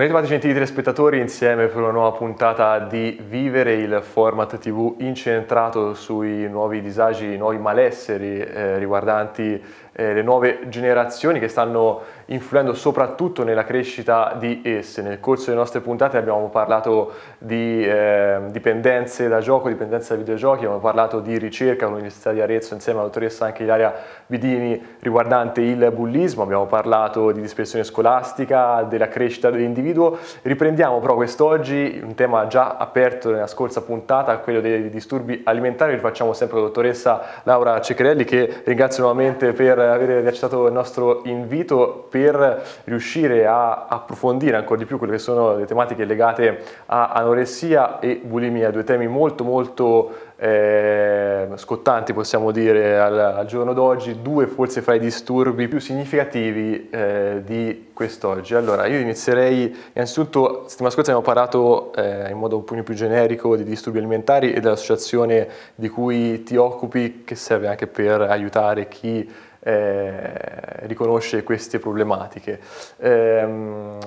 Bentrovati gentili telespettatori insieme per una nuova puntata di Vivere, il format tv incentrato sui nuovi disagi, i nuovi malesseri eh, riguardanti eh, le nuove generazioni che stanno influendo soprattutto nella crescita di esse. Nel corso delle nostre puntate abbiamo parlato di eh, dipendenze da gioco, dipendenze da videogiochi, abbiamo parlato di ricerca all'Università di Arezzo insieme alla dottoressa anche Ilaria Vidini riguardante il bullismo, abbiamo parlato di dispersione scolastica, della crescita dell'individuo. Riprendiamo però quest'oggi un tema già aperto nella scorsa puntata, quello dei disturbi alimentari, lo facciamo sempre con la dottoressa Laura Ceccarelli che ringrazio nuovamente per aver accettato il nostro invito. Per per riuscire a approfondire ancora di più quelle che sono le tematiche legate a anoressia e bulimia, due temi molto molto eh, scottanti possiamo dire al, al giorno d'oggi, due forse fra i disturbi più significativi eh, di quest'oggi. Allora io inizierei innanzitutto, settimana scorsa abbiamo parlato eh, in modo un pochino più generico di disturbi alimentari e dell'associazione di cui ti occupi che serve anche per aiutare chi eh, riconosce queste problematiche. Ehm,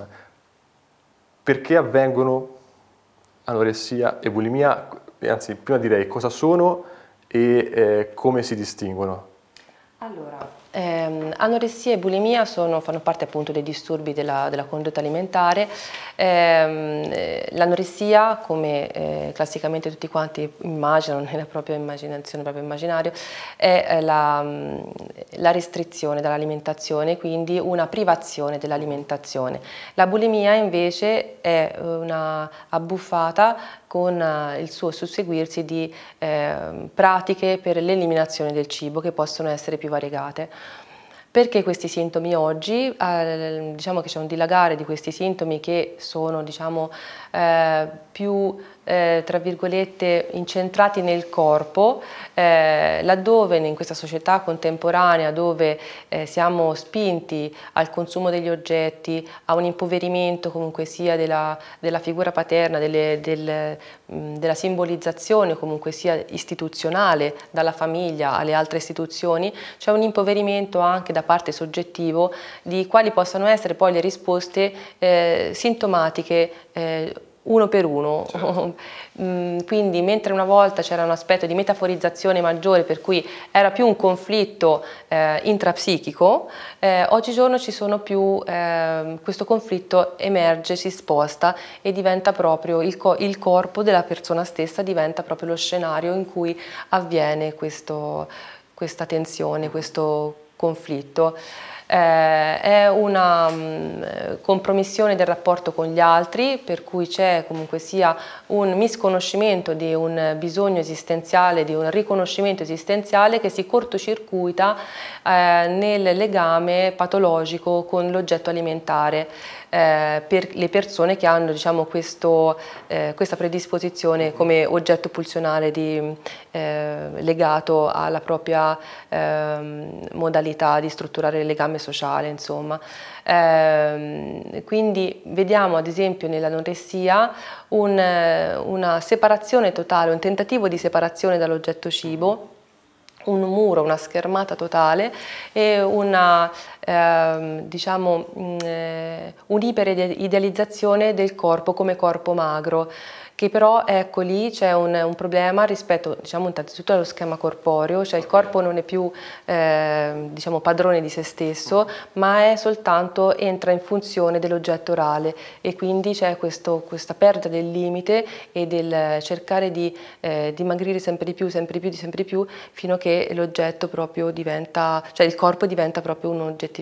perché avvengono anoressia e bulimia? Anzi, prima direi cosa sono e eh, come si distinguono. Allora, eh, anoressia e bulimia sono, fanno parte appunto dei disturbi della, della condotta alimentare. Ehm, eh, l'anoressia, come eh, classicamente tutti quanti immaginano nella propria immaginazione, nel proprio immaginario, è eh, la, mm, la restrizione dall'alimentazione, quindi una privazione dell'alimentazione. La bulimia invece è una abbuffata con eh, il suo susseguirsi di ehm, pratiche per l'eliminazione del cibo che possono essere più variegate. Perché questi sintomi oggi? Eh, diciamo che c'è un dilagare di questi sintomi che sono diciamo, eh, più eh, tra virgolette incentrati nel corpo, eh, laddove in questa società contemporanea dove eh, siamo spinti al consumo degli oggetti, a un impoverimento comunque sia della, della figura paterna, delle, del, mh, mm, della simbolizzazione comunque sia istituzionale dalla famiglia alle altre istituzioni, c'è un impoverimento anche da parte soggettivo di quali possano essere poi le risposte eh, sintomatiche eh, uno per uno. Certo. Mm, quindi mentre una volta c'era un aspetto di metaforizzazione maggiore per cui era più un conflitto eh, intrapsichico, eh, oggigiorno ci sono più, eh, questo conflitto emerge, si sposta e diventa proprio il, co il, corpo della persona stessa, diventa proprio lo scenario in cui avviene questo, questa tensione, questo conflitto. Eh, è una mh, mm, compromissione del rapporto con gli altri, per cui c'è comunque sia un misconoscimento di un bisogno esistenziale, di un riconoscimento esistenziale che si cortocircuita eh, nel legame patologico con l'oggetto alimentare eh, per le persone che hanno diciamo, questo, eh, questa predisposizione come oggetto pulsionale di, eh, legato alla propria ehm, modalità di strutturare il legame legame sociale, insomma. Eh, quindi vediamo ad esempio nell'anoressia un, una separazione totale, un tentativo di separazione dall'oggetto cibo un muro, una schermata totale e una ehm, diciamo, mm, eh, diciamo, un'iperidealizzazione del corpo come corpo magro che però ecco lì c'è un, un, problema rispetto diciamo innanzitutto allo schema corporeo, cioè il corpo non è più eh, diciamo, padrone di se stesso ma è soltanto entra in funzione dell'oggetto orale e quindi c'è questa perdita del limite e del cercare di eh, dimagrire sempre di più, sempre di più, sempre di più fino a che l'oggetto proprio diventa, cioè il corpo diventa proprio un oggettivo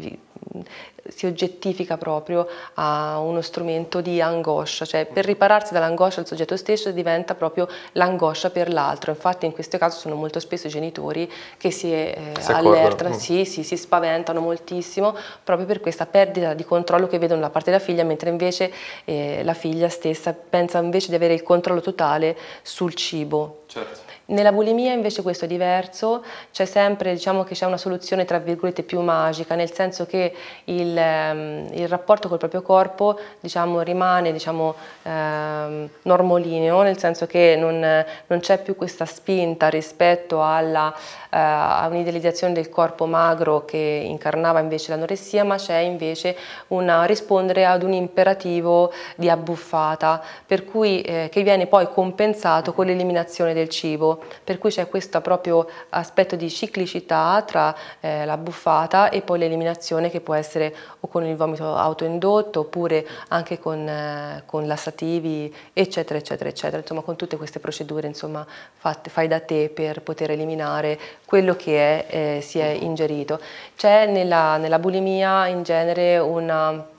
si oggettifica proprio a uno strumento di angoscia, cioè per ripararsi dall'angoscia il soggetto stesso diventa proprio l'angoscia per l'altro, infatti in questo caso sono molto spesso i genitori che si, eh, si allertano, mm. sì, sì, si spaventano moltissimo proprio per questa perdita di controllo che vedono da parte della figlia, mentre invece eh, la figlia stessa pensa invece di avere il controllo totale sul cibo. Certo. Nella bulimia invece questo è diverso, c'è sempre diciamo che c'è una soluzione tra virgolette più magica, nel senso che il, ehm, il rapporto col proprio corpo diciamo, rimane diciamo, eh, normolineo, nel senso che non, non c'è più questa spinta rispetto alla, eh, a un'idealizzazione del corpo magro che incarnava invece l'anoressia, ma c'è invece una rispondere ad un imperativo di abbuffata, per cui eh, che viene poi compensato con l'eliminazione del cibo per cui c'è questo proprio aspetto di ciclicità tra eh, la buffata e poi l'eliminazione che può essere o con il vomito autoindotto oppure anche con, eh, con lassativi eccetera eccetera eccetera, insomma con tutte queste procedure insomma fatte, fai da te per poter eliminare quello che è, eh, si è ingerito. C'è nella, nella bulimia in genere una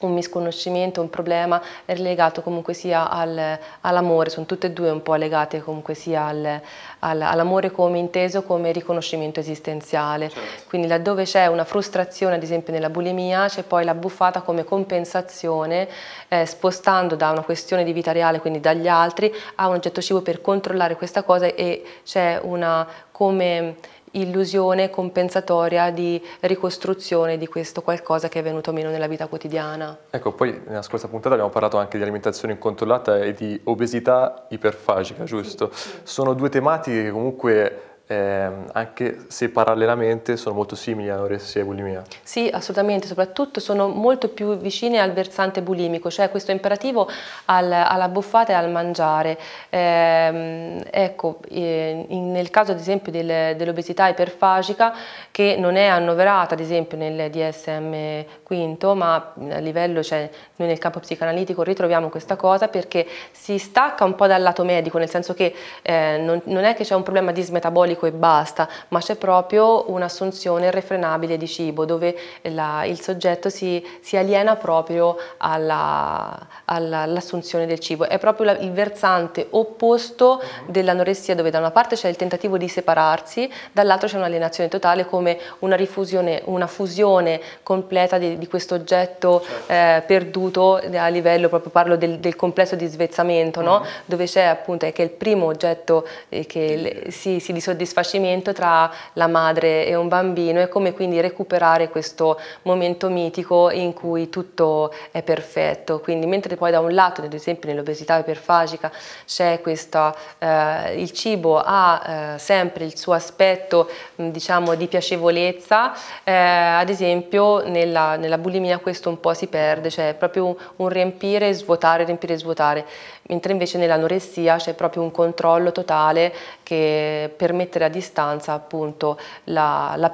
un misconoscimento, un problema legato comunque sia al, all'amore, sono tutte e due un po' legate comunque sia al, al, all'amore come inteso come riconoscimento esistenziale. Certo. Quindi laddove c'è una frustrazione, ad esempio nella bulimia, c'è poi la buffata come compensazione, eh, spostando da una questione di vita reale, quindi dagli altri, a un oggetto cibo per controllare questa cosa e c'è una come illusione compensatoria di ricostruzione di questo qualcosa che è venuto meno nella vita quotidiana. Ecco, poi nella scorsa puntata abbiamo parlato anche di alimentazione incontrollata e di obesità iperfagica, giusto? Sì, sì. Sono due tematiche che comunque eh, anche se parallelamente sono molto simili all'anoressia e bulimia. Sì, assolutamente, soprattutto sono molto più vicine al versante bulimico, cioè questo imperativo al, alla buffata e al mangiare. Eh, ecco, eh, in, nel caso ad esempio del, dell'obesità iperfagica, che non è annoverata ad esempio nel DSM V, ma a livello, cioè noi nel campo psicanalitico ritroviamo questa cosa perché si stacca un po' dal lato medico, nel senso che eh, non, non è che c'è un problema dismetabolico calorico e basta, ma c'è proprio un'assunzione irrefrenabile di cibo dove la, il soggetto si, si aliena proprio all'assunzione alla, del cibo. È proprio la, il versante opposto mhm. dell'anoressia dove da una parte c'è il tentativo di separarsi, dall'altra c'è un'alienazione totale come una, rifusione, una fusione completa di, di questo oggetto certo. eh, perduto a livello, proprio parlo del, del complesso di svezzamento, no? Mhm. dove c'è appunto è che il primo oggetto eh, che si, si disoddisfa disfacimento tra la madre e un bambino e come quindi recuperare questo momento mitico in cui tutto è perfetto. Quindi mentre poi da un lato, ad esempio nell'obesità iperfagica, c'è questo, eh, il cibo ha eh, sempre il suo aspetto diciamo di piacevolezza, eh, ad esempio nella, nella, bulimia questo un po' si perde, cioè è proprio un, un riempire, svuotare, riempire, svuotare, mentre invece nell'anoressia c'è proprio un controllo totale che permette mettere a distanza appunto la, la,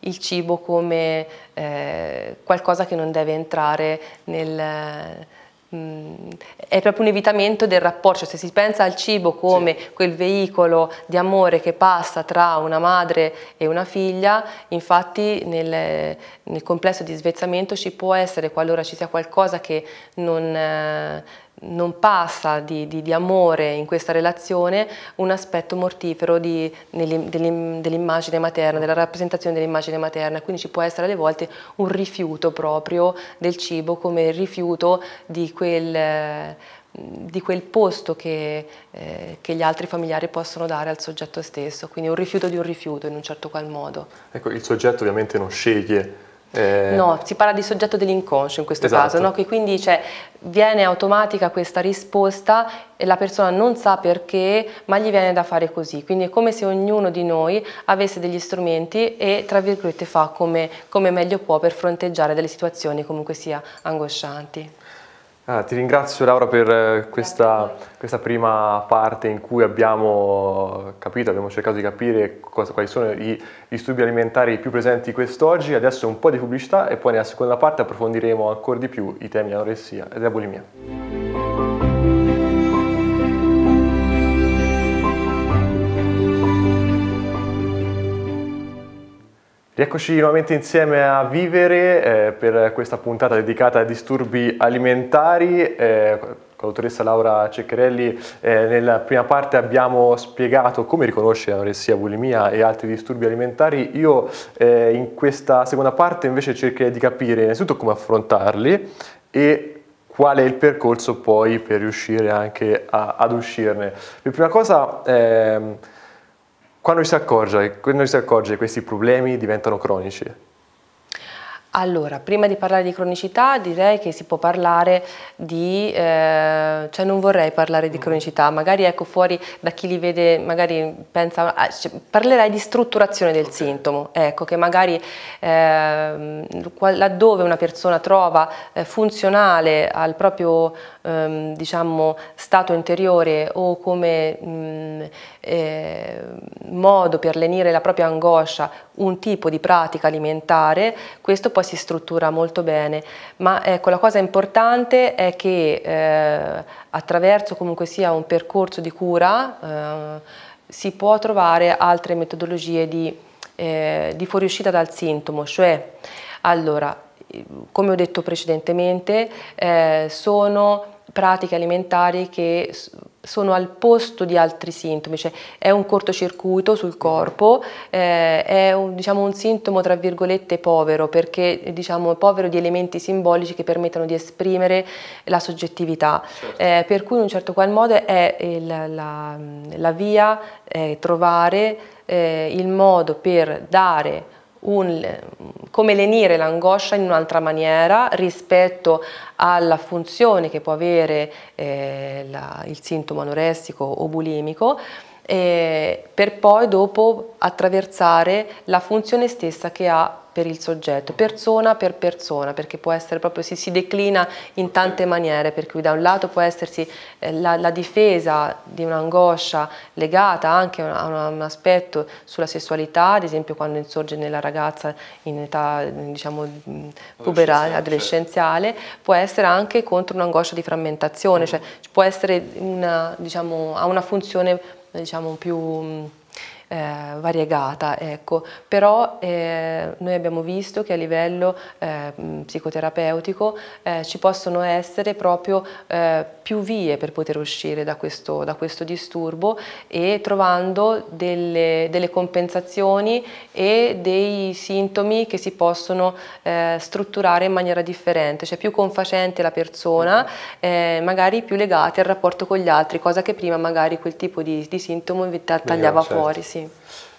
il cibo come eh, qualcosa che non deve entrare nel è proprio un evitamento del rapporto, cioè, se si pensa al cibo come sì. quel veicolo di amore che passa tra una madre e una figlia, infatti nel, nel complesso di svezzamento ci può essere, qualora ci sia qualcosa che non, eh, non passa di, di, di, amore in questa relazione un aspetto mortifero dell'immagine materna, della rappresentazione dell'immagine materna, quindi ci può essere alle volte un rifiuto proprio del cibo come il rifiuto di quel, di quel posto che, eh, che, gli altri familiari possono dare al soggetto stesso, quindi un rifiuto di un rifiuto in un certo qual modo. Ecco, il soggetto ovviamente non sceglie eh, no, si parla di soggetto dell'inconscio in questo esatto. caso, no? che quindi cioè, viene automatica questa risposta e la persona non sa perché, ma gli viene da fare così. Quindi è come se ognuno di noi avesse degli strumenti e, tra virgolette, fa come, come meglio può per fronteggiare delle situazioni comunque sia angoscianti. Ah, ti ringrazio Laura per eh, questa, questa, prima parte in cui abbiamo capito, abbiamo cercato di capire cosa, quali sono i disturbi alimentari più presenti quest'oggi. Adesso un po' di pubblicità e poi nella seconda parte approfondiremo ancora di più i temi di anoressia ed bulimia. Rieccoci nuovamente insieme a vivere eh, per questa puntata dedicata ai disturbi alimentari. Eh, con l'autoressa Laura Ceccherelli eh, nella prima parte abbiamo spiegato come riconoscere anoressia, bulimia e altri disturbi alimentari. Io eh, in questa seconda parte invece cercherei di capire innanzitutto come affrontarli e qual è il percorso poi per riuscire anche a, ad uscirne. Per prima cosa... Ehm, quando si accorge, quando si accorge che questi problemi diventano cronici, allora, prima di parlare di cronicità direi che si può parlare di, eh, cioè non vorrei parlare di mm. cronicità, magari ecco fuori da chi li vede, magari pensa, ah, cioè, parlerei di strutturazione del okay. sintomo, ecco che magari eh, laddove una persona trova eh, funzionale al proprio ehm, diciamo, stato interiore o come mh, mm, eh, modo per lenire la propria angoscia un tipo di pratica alimentare, questo può si struttura molto bene, ma ecco, la cosa importante è che eh, attraverso comunque sia un percorso di cura eh, si può trovare altre metodologie di, eh, di fuoriuscita dal sintomo, cioè allora, come ho detto precedentemente, eh, sono pratiche alimentari che sono al posto di altri sintomi, cioè è un cortocircuito sul corpo, eh, è un, diciamo, un, sintomo tra virgolette povero, perché diciamo, è povero di elementi simbolici che permettono di esprimere la soggettività, certo. eh, per cui in un certo qual modo è il, la, la, via eh, trovare il modo per dare un, come lenire l'angoscia in un'altra maniera rispetto alla funzione che può avere eh, la, il sintomo anoressico o bulimico eh, per poi dopo attraversare la funzione stessa che ha per il soggetto, persona per persona, perché può essere proprio, si, si declina in tante maniere, per cui da un lato può essersi eh, la, la, difesa di un'angoscia legata anche a, una, a, un aspetto sulla sessualità, ad esempio quando insorge nella ragazza in età diciamo puberale, adolescenziale, può essere anche contro un'angoscia di frammentazione, mm. cioè può essere una, diciamo, ha una funzione diciamo più eh, variegata, ecco. però eh, noi abbiamo visto che a livello eh, psicoterapeutico eh, ci possono essere proprio eh, più vie per poter uscire da questo, da questo disturbo e trovando delle, delle, compensazioni e dei sintomi che si possono eh, strutturare in maniera differente, cioè più confacente la persona, mm-hmm. magari più legati al rapporto con gli altri, cosa che prima magari quel tipo di, di sintomo tagliava Meglio, certo. fuori. Sì. Sì.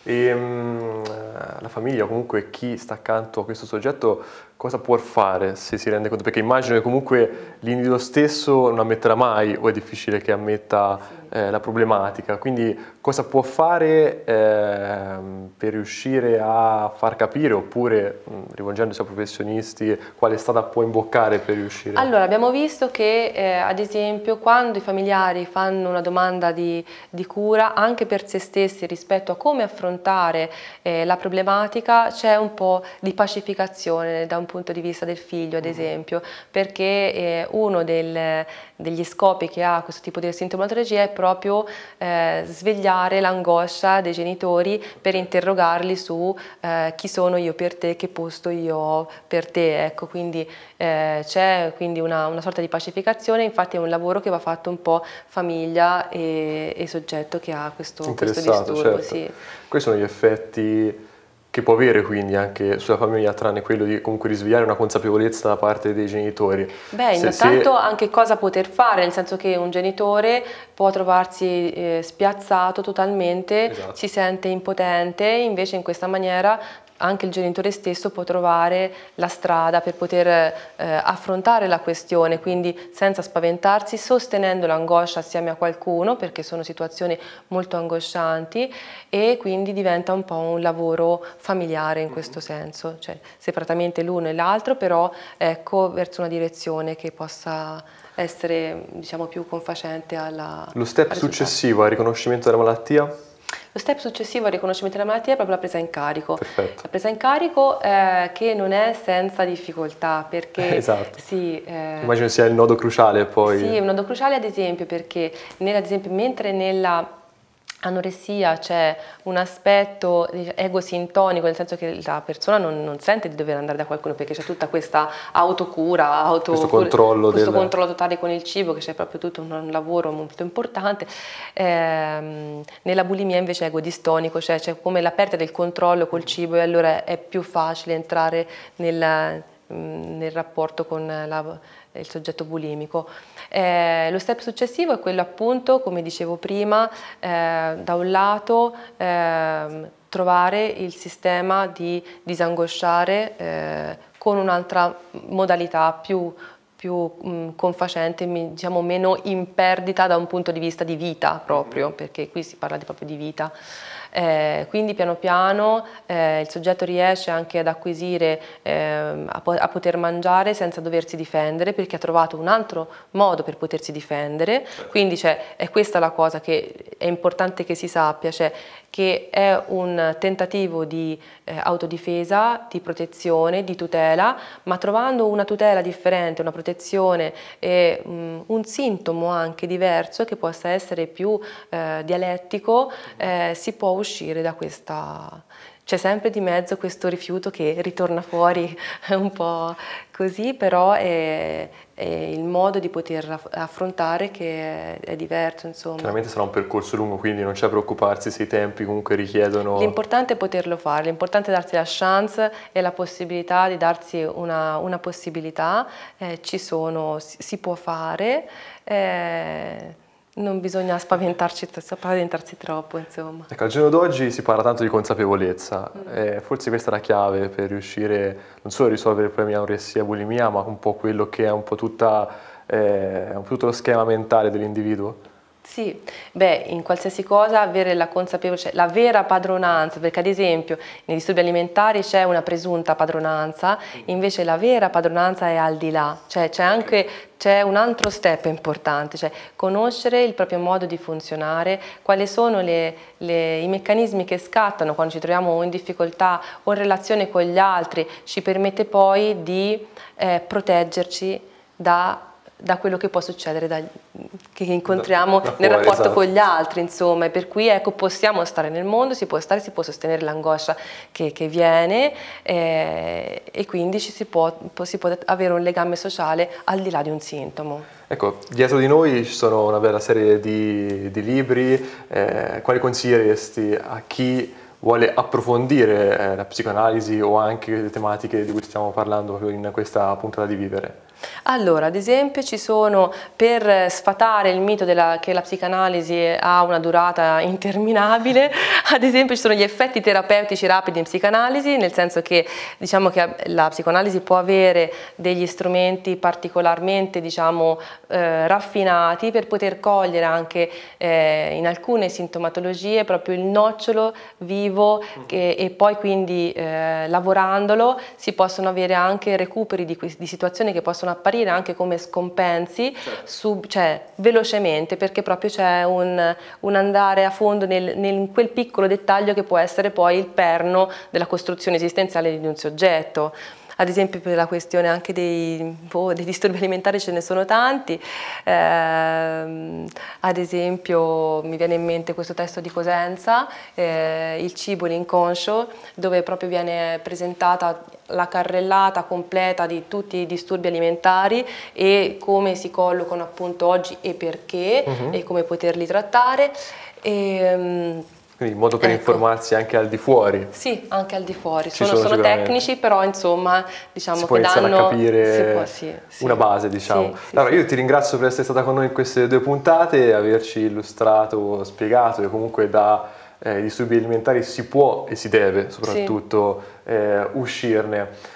E, um, la famiglia comunque chi sta accanto a questo soggetto cosa può fare se si rende conto? Perché immagino che comunque l'individuo stesso non ammetterà mai o è difficile che ammetta sì. eh, la problematica, quindi cosa può fare eh, per riuscire a far capire oppure mh, mm, rivolgendosi a professionisti quale strada può imboccare per riuscire? Allora abbiamo visto che eh, ad esempio quando i familiari fanno una domanda di, di, cura anche per se stessi rispetto a come affrontare eh, la problematica c'è un po' di pacificazione da un un punto di vista del figlio ad mm-hmm. esempio, perché eh, uno del, degli scopi che ha questo tipo di sintomatologia è proprio eh, svegliare l'angoscia dei genitori per interrogarli su eh, chi sono io per te, che posto io ho per te, ecco, quindi eh, c'è una, una, sorta di pacificazione, infatti è un lavoro che va fatto un po' famiglia e, e soggetto che ha questo, questo disturbo. Certo. Sì. Questi sono gli effetti che può avere quindi anche sulla famiglia, tranne quello di comunque risvegliare una consapevolezza da parte dei genitori. Beh, intanto se... anche cosa poter fare, nel senso che un genitore può trovarsi eh, spiazzato totalmente, esatto. si sente impotente, invece in questa maniera anche il genitore stesso può trovare la strada per poter eh, affrontare la questione, quindi senza spaventarsi, sostenendo l'angoscia assieme a qualcuno, perché sono situazioni molto angoscianti e quindi diventa un po' un lavoro familiare in mm-hmm. questo senso, cioè separatamente l'uno e l'altro, però ecco verso una direzione che possa essere diciamo, più confacente alla... Lo step al successivo al riconoscimento della malattia? Lo step successivo al riconoscimento della malattia è proprio la presa in carico. Perfetto. La presa in carico eh, che non è senza difficoltà perché... Esatto. Sì, eh, Immagino sia il nodo cruciale poi. Sì, un nodo cruciale ad esempio perché nel, ad esempio, mentre nella anoressia c'è un aspetto egosintonico, nel senso che la persona non, non, sente di dover andare da qualcuno perché c'è tutta questa autocura, auto, questo, controllo, questo del... controllo, totale con il cibo, che c'è proprio tutto un, lavoro molto importante. Eh, nella bulimia invece è egodistonico, cioè c'è come la perdita del controllo col cibo e allora è più facile entrare nel, nel rapporto con la il soggetto bulimico. Eh, lo step successivo è quello appunto, come dicevo prima, eh, da un lato eh, trovare il sistema di disangosciare eh, con un'altra modalità più più mh, mm, confacente, diciamo meno in perdita da un punto di vista di vita mhm. proprio, perché qui si parla di, proprio di vita. Eh, quindi piano piano eh, il soggetto riesce anche ad acquisire, eh, a, po a, poter mangiare senza doversi difendere perché ha trovato un altro modo per potersi difendere, certo. quindi cioè, è questa la cosa che è importante che si sappia, cioè, che è un tentativo di eh, autodifesa, di protezione, di tutela, ma trovando una tutela differente, una protezione e mh, mm, un sintomo anche diverso che possa essere più eh, dialettico, eh, si può uscire da questa c'è sempre di mezzo questo rifiuto che ritorna fuori un po' così, però è, è il modo di poter affrontare che è, è, diverso. Insomma. Chiaramente sarà un percorso lungo, quindi non c'è preoccuparsi se i tempi comunque richiedono... L'importante è poterlo fare, l'importante è darsi la chance e la possibilità di darsi una, una possibilità, eh, ci sono, si, si può fare. Eh, non bisogna spaventarci, spaventarsi troppo, insomma. Ecco, al giorno d'oggi si parla tanto di consapevolezza, mm. forse questa è la chiave per riuscire non solo a risolvere i problemi di anoressia e bulimia, ma un po' quello che è un po' tutta, eh, tutto lo schema mentale dell'individuo. Sì, beh, in qualsiasi cosa avere la consapevolezza, cioè la vera padronanza, perché ad esempio nei disturbi alimentari c'è una presunta padronanza, mm. invece la vera padronanza è al di là, cioè c'è anche c'è un altro step importante, cioè conoscere il proprio modo di funzionare, quali sono le, le, i meccanismi che scattano quando ci troviamo in difficoltà o in relazione con gli altri, ci permette poi di eh, proteggerci da da quello che può succedere da, che incontriamo da, da fuori, nel rapporto esatto. con gli altri, insomma, per cui ecco, possiamo stare nel mondo, si può stare, si può sostenere l'angoscia che, che, viene eh, e quindi si può, si può avere un legame sociale al di là di un sintomo. Ecco, dietro di noi ci sono una bella serie di, di libri, eh, quali consiglieresti a chi vuole approfondire eh, la psicoanalisi o anche le tematiche di cui stiamo parlando in questa puntata di Vivere? Allora, ad esempio ci sono, per sfatare il mito della, che la psicanalisi ha una durata interminabile, ad esempio ci sono gli effetti terapeutici rapidi in psicanalisi, nel senso che diciamo che la psicoanalisi può avere degli strumenti particolarmente diciamo, eh, raffinati per poter cogliere anche eh, in alcune sintomatologie proprio il nocciolo vivo che, e poi quindi eh, lavorandolo si possono avere anche recuperi di, di situazioni che possono possono apparire anche come scompensi certo. su, cioè, velocemente perché proprio c'è un, un, andare a fondo nel, nel, in quel piccolo dettaglio che può essere poi il perno della costruzione esistenziale di un soggetto ad esempio per la questione anche dei, boh, dei disturbi alimentari ce ne sono tanti, eh, ad esempio mi viene in mente questo testo di Cosenza, eh, il cibo l'inconscio, dove proprio viene presentata la carrellata completa di tutti i disturbi alimentari e come si collocano appunto oggi e perché uh mhm. -huh. e come poterli trattare. E, ehm, quindi il modo per ecco. informarsi anche al di fuori. Sì, anche al di fuori. Ci sono, sono tecnici, però insomma diciamo si che danno... a capire può, sì, sì. una base, diciamo. Sì, allora, io ti ringrazio per essere stata con noi in queste due puntate, e averci illustrato, spiegato e comunque da eh, disturbi alimentari si può e si deve soprattutto eh, uscirne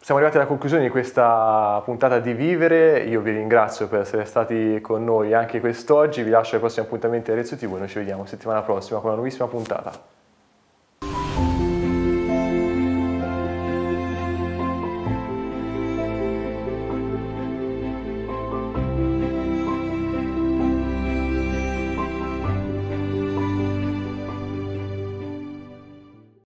siamo arrivati alla conclusione di questa puntata di Vivere, io vi ringrazio per essere stati con noi anche quest'oggi, vi lascio ai prossimi appuntamenti a Rezzo TV e noi ci vediamo settimana prossima con una nuovissima puntata.